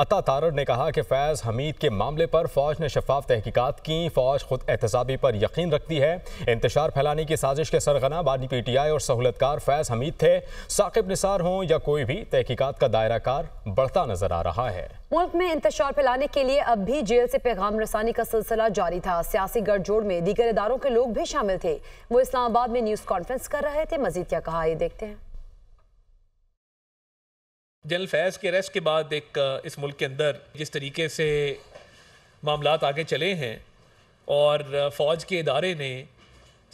अता तारड़ ने कहा कि फैज़ हमीद के मामले पर फौज ने शफाफ तहकीकत की फौज खुद एहतसाबी पर यकीन रखती है इंतशार फैलाने की साजिश के सरगना बानी पी टी आई और सहूलतकार फैज़ हमीद थे साकिब निसार हों या कोई भी तहकीकत का दायरा कार बढ़ता नजर आ रहा है मुल्क में इंतजार फैलाने के लिए अब भी जेल से पैगाम रसानी का सिलसिला जारी था सियासी गठजोड़ में दीगर इदारों के लोग भी शामिल थे वो इस्लामाबाद में न्यूज़ कॉन्फ्रेंस कर रहे थे मजीद क्या कहा ये देखते हैं जनरल फैज़ के अरेस्ट के बाद एक इस मुल्क के अंदर जिस तरीके से मामला आगे चले हैं और फ़ौज के इदारे ने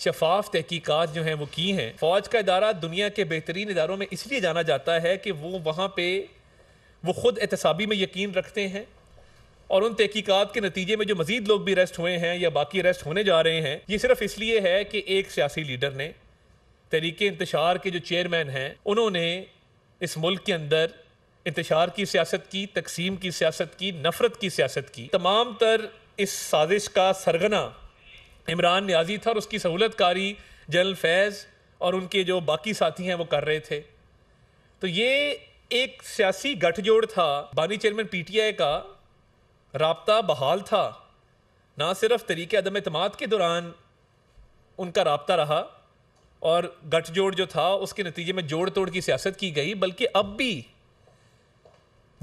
शफाफ तहक़ीक़त जो हैं वो की हैं फ़ौज का इदारा दुनिया के बेहतरीन इदारों में इसलिए जाना जाता है कि वो वहाँ पर वो ख़ुद एहतसाबी में यकीन रखते हैं और उन तहकीक़ात के नतीजे में जो मज़ीद लोग भी अरेस्ट हुए हैं या बाकी अरेस्ट होने जा रहे हैं ये सिर्फ इसलिए है कि एक सियासी लीडर ने तहरीक इंतशार के जो चेयरमैन हैं उन्होंने इस मुल्क के अंदर इंतशार की सियासत की तकसीम की सियासत की नफ़रत की सियासत की तमाम तर इस साजिश का सरगना इमरान न्याजी था और उसकी सहूलत कारी जनरल फैज़ और उनके जो बाकी साथी हैं वो कर रहे थे तो ये एक सियासी गठजोड़ था बानी चेयरमैन पी टी आई का रबता बहाल था ना सिर्फ तरीके अदम अतमाद के दौरान उनका रबता रहा और गठजोड़ जो था उसके नतीजे में जोड़ तोड़ की सियासत की गई बल्कि अब भी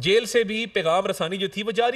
जेल से भी पैगाम रसानी जो थी वो जारी